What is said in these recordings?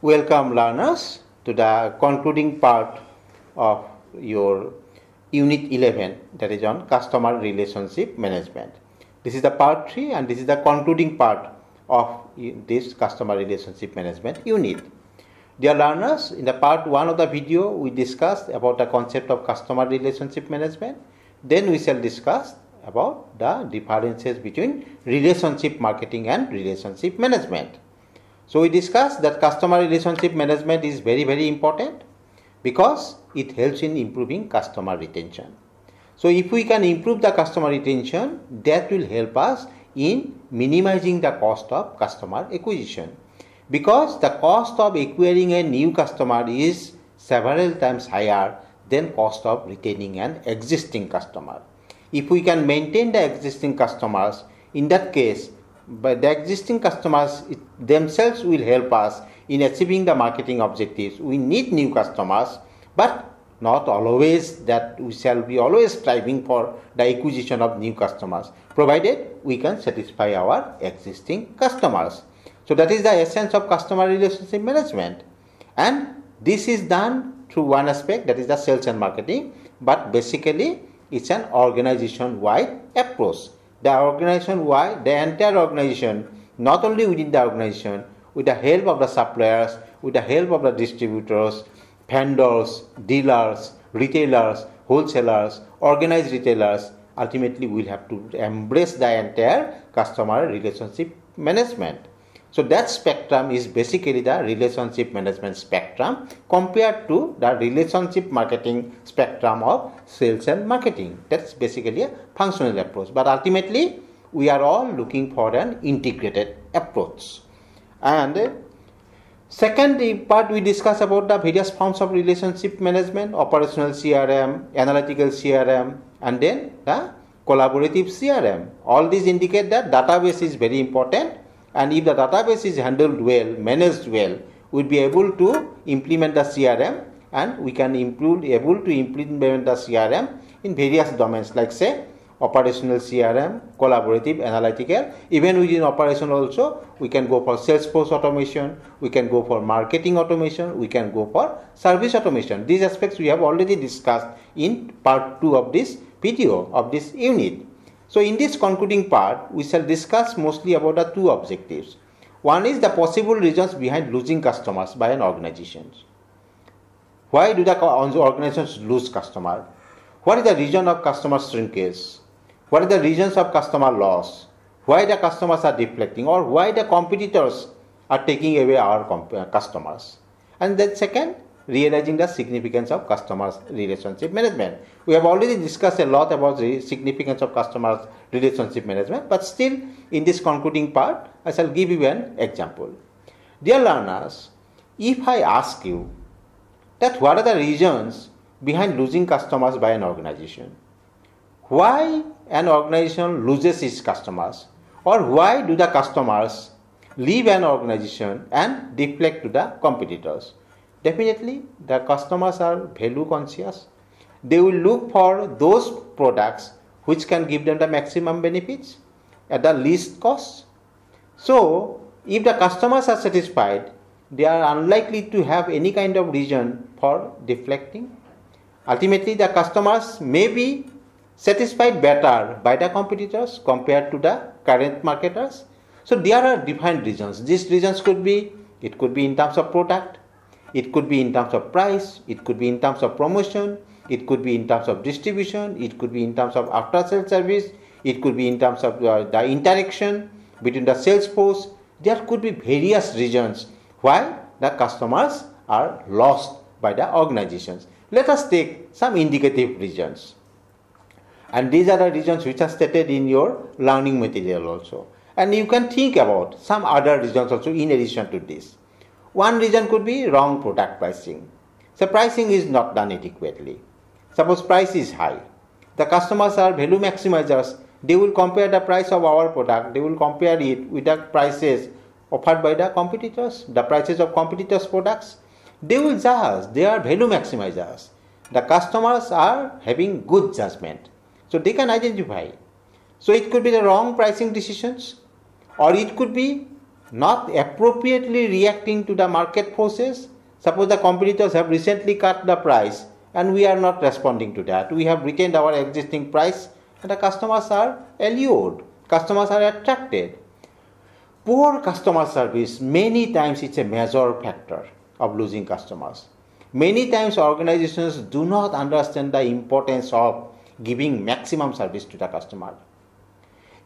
Welcome learners to the concluding part of your unit 11 that is on customer relationship management. This is the part 3 and this is the concluding part of this customer relationship management unit. Dear learners, in the part 1 of the video we discussed about the concept of customer relationship management. Then we shall discuss about the differences between relationship marketing and relationship management. So we discussed that customer relationship management is very very important because it helps in improving customer retention. So if we can improve the customer retention, that will help us in minimizing the cost of customer acquisition because the cost of acquiring a new customer is several times higher than cost of retaining an existing customer if we can maintain the existing customers in that case but the existing customers themselves will help us in achieving the marketing objectives. We need new customers, but not always that we shall be always striving for the acquisition of new customers, provided we can satisfy our existing customers. So that is the essence of customer relationship management. And this is done through one aspect that is the sales and marketing, but basically it's an organization wide approach the organization why the entire organization not only within the organization with the help of the suppliers with the help of the distributors vendors dealers retailers wholesalers organized retailers ultimately will have to embrace the entire customer relationship management so that spectrum is basically the relationship management spectrum compared to the relationship marketing spectrum of sales and marketing. That's basically a functional approach. But ultimately, we are all looking for an integrated approach. And uh, second part, we discuss about the various forms of relationship management, operational CRM, analytical CRM, and then the collaborative CRM. All these indicate that database is very important and if the database is handled well managed well we'll be able to implement the crm and we can improve able to implement the crm in various domains like say operational crm collaborative analytical even within operation also we can go for salesforce automation we can go for marketing automation we can go for service automation these aspects we have already discussed in part 2 of this video of this unit so in this concluding part, we shall discuss mostly about the two objectives. One is the possible reasons behind losing customers by an organization. Why do the organizations lose customer? What is the reason of customer shrinkage? What are the reasons of customer loss? Why the customers are deflecting or why the competitors are taking away our uh, customers? And then second, realizing the significance of customers relationship management we have already discussed a lot about the significance of customers relationship management but still in this concluding part i shall give you an example dear learners if i ask you that what are the reasons behind losing customers by an organization why an organization loses its customers or why do the customers leave an organization and deflect to the competitors definitely the customers are value conscious they will look for those products which can give them the maximum benefits at the least cost so if the customers are satisfied they are unlikely to have any kind of reason for deflecting ultimately the customers may be satisfied better by the competitors compared to the current marketers so there are different reasons these reasons could be it could be in terms of product it could be in terms of price, it could be in terms of promotion, it could be in terms of distribution, it could be in terms of after sales service, it could be in terms of uh, the interaction between the sales force. There could be various reasons why the customers are lost by the organizations. Let us take some indicative reasons. And these are the reasons which are stated in your learning material also. And you can think about some other reasons also in addition to this. One reason could be wrong product pricing. So pricing is not done adequately. Suppose price is high. The customers are value maximizers. They will compare the price of our product. They will compare it with the prices offered by the competitors, the prices of competitors' products. They will judge. They are value maximizers. The customers are having good judgment. So they can identify. So it could be the wrong pricing decisions or it could be not appropriately reacting to the market forces. Suppose the competitors have recently cut the price and we are not responding to that. We have retained our existing price and the customers are allured, customers are attracted. Poor customer service, many times, it's a major factor of losing customers. Many times, organizations do not understand the importance of giving maximum service to the customer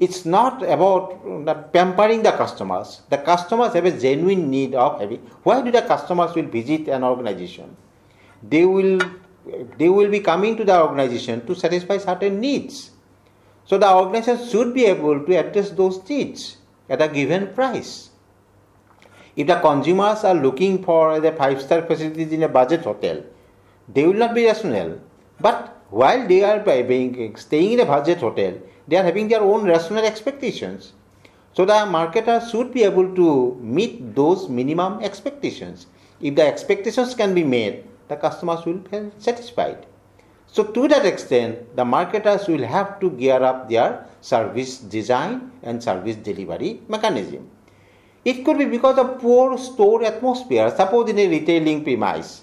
it's not about uh, pampering the customers. The customers have a genuine need of having. Why do the customers will visit an organization? They will they will be coming to the organization to satisfy certain needs. So the organization should be able to address those needs at a given price. If the consumers are looking for the five-star facilities in a budget hotel, they will not be rational. But while they are being staying in a budget hotel, they are having their own rational expectations. So the marketer should be able to meet those minimum expectations. If the expectations can be met, the customers will be satisfied. So to that extent, the marketers will have to gear up their service design and service delivery mechanism. It could be because of poor store atmosphere. Suppose in a retailing premise,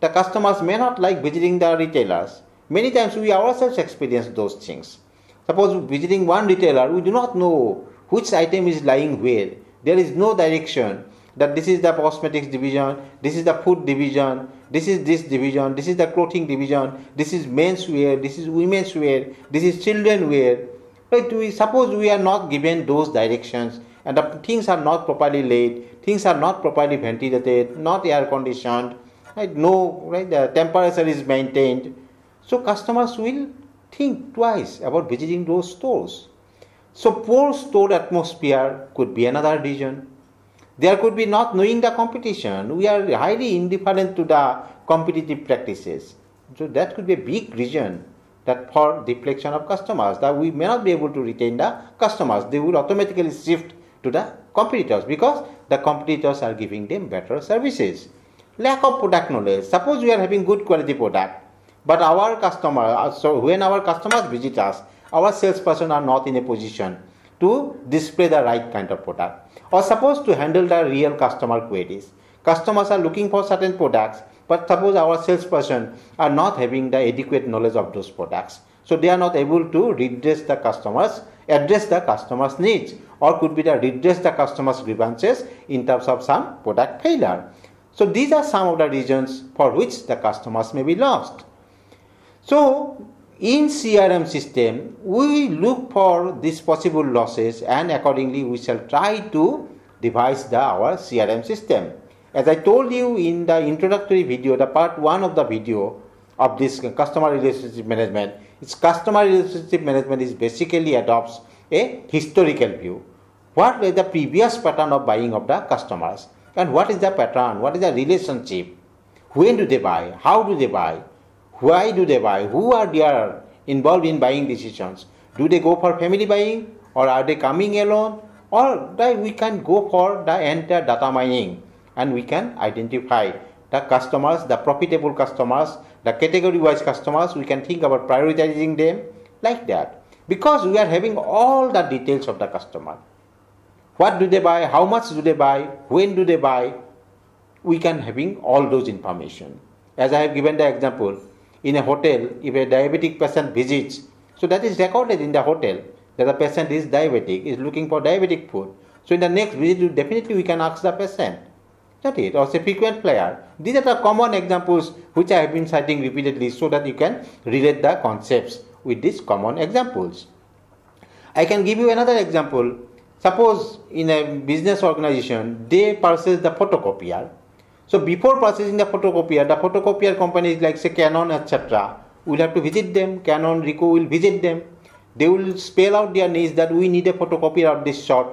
the customers may not like visiting the retailers. Many times we ourselves experience those things. Suppose visiting one retailer, we do not know which item is lying where. There is no direction that this is the cosmetics division, this is the food division, this is this division, this is the clothing division, this is men's wear, this is women's wear, this is children wear. But we suppose we are not given those directions and the things are not properly laid, things are not properly ventilated, not air conditioned, right? No, right? The temperature is maintained. So customers will think twice about visiting those stores. So, poor store atmosphere could be another reason. There could be not knowing the competition. We are highly indifferent to the competitive practices. So, that could be a big reason that for deflection of customers that we may not be able to retain the customers they will automatically shift to the competitors because the competitors are giving them better services lack of product knowledge suppose we are having good quality product but our customer, uh, so when our customers visit us, our salesperson are not in a position to display the right kind of product or suppose to handle the real customer queries. Customers are looking for certain products, but suppose our salesperson are not having the adequate knowledge of those products. So they are not able to redress the customers, address the customers' needs, or could be the redress the customers' grievances in terms of some product failure. So these are some of the reasons for which the customers may be lost. So in CRM system, we look for these possible losses and accordingly we shall try to devise the our CRM system. As I told you in the introductory video, the part 1 of the video of this customer relationship management, its customer relationship management is basically adopts a historical view. What is the previous pattern of buying of the customers? And what is the pattern? What is the relationship? When do they buy? How do they buy? Why do they buy? Who are they are involved in buying decisions? Do they go for family buying or are they coming alone? Or we can go for the entire data mining and we can identify the customers, the profitable customers, the category wise customers. We can think about prioritizing them like that because we are having all the details of the customer. What do they buy? How much do they buy? When do they buy? We can having all those information. As I have given the example, in a hotel, if a diabetic patient visits, so that is recorded in the hotel that the patient is diabetic, is looking for diabetic food. So in the next visit, definitely we can ask the patient. That is, or say frequent flyer. These are the common examples which I have been citing repeatedly so that you can relate the concepts with these common examples. I can give you another example. Suppose in a business organization, they purchase the photocopier so before processing the photocopier, the photocopier companies like say Canon etc. will have to visit them. Canon, Ricoh will visit them. They will spell out their needs that we need a photocopier of this sort.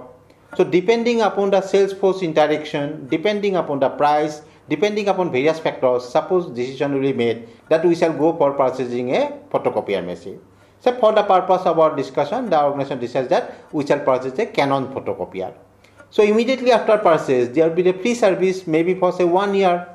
So depending upon the sales force interaction, depending upon the price, depending upon various factors, suppose decision will be made that we shall go for purchasing a photocopier machine. So for the purpose of our discussion, the organization decides that we shall purchase a Canon photocopier. So immediately after purchase, there will be a free service maybe for say one year.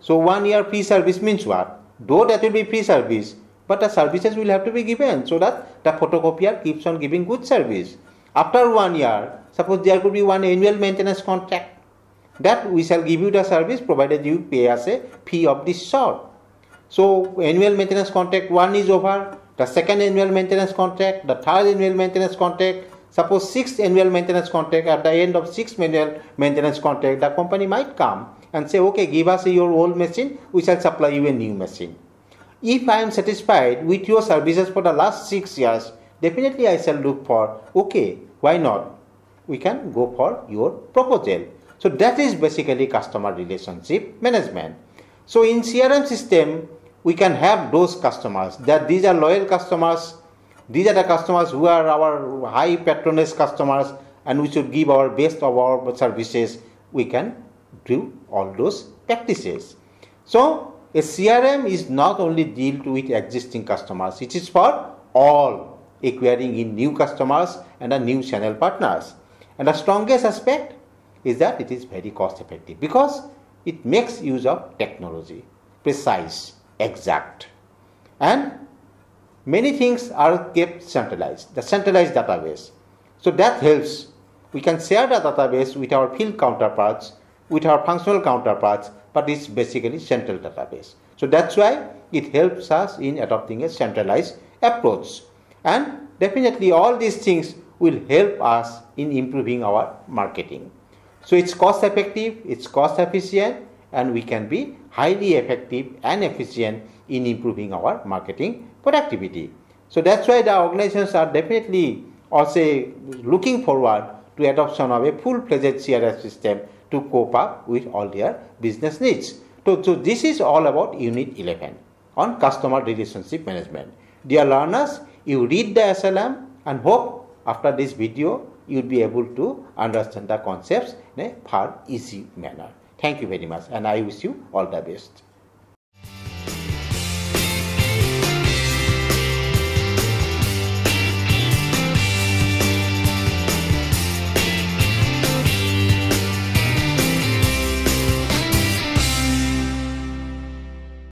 So one year free service means what? Though that will be free service, but the services will have to be given so that the photocopier keeps on giving good service. After one year, suppose there could be one annual maintenance contract that we shall give you the service provided you pay us a fee of this sort. So annual maintenance contract one is over, the second annual maintenance contract, the third annual maintenance contract, Suppose six annual maintenance contract, at the end of six annual maintenance contract, the company might come and say, okay, give us your old machine, we shall supply you a new machine. If I am satisfied with your services for the last six years, definitely I shall look for, okay, why not? We can go for your proposal. So that is basically customer relationship management. So in CRM system, we can have those customers that these are loyal customers these are the customers who are our high patronage customers, and we should give our best of our services. We can do all those practices. So, a CRM is not only deal with existing customers, it is for all acquiring in new customers and new channel partners. And the strongest aspect is that it is very cost effective because it makes use of technology, precise, exact, and many things are kept centralized, the centralized database. So that helps. We can share the database with our field counterparts, with our functional counterparts, but it's basically central database. So that's why it helps us in adopting a centralized approach. And definitely all these things will help us in improving our marketing. So it's cost effective, it's cost efficient, and we can be highly effective and efficient in improving our marketing productivity. So that's why the organizations are definitely also looking forward to adoption of a full-fledged CRS system to cope up with all their business needs. So, so this is all about Unit 11 on customer relationship management. Dear learners, you read the SLM and hope after this video you'll be able to understand the concepts in a far easy manner. Thank you very much and I wish you all the best.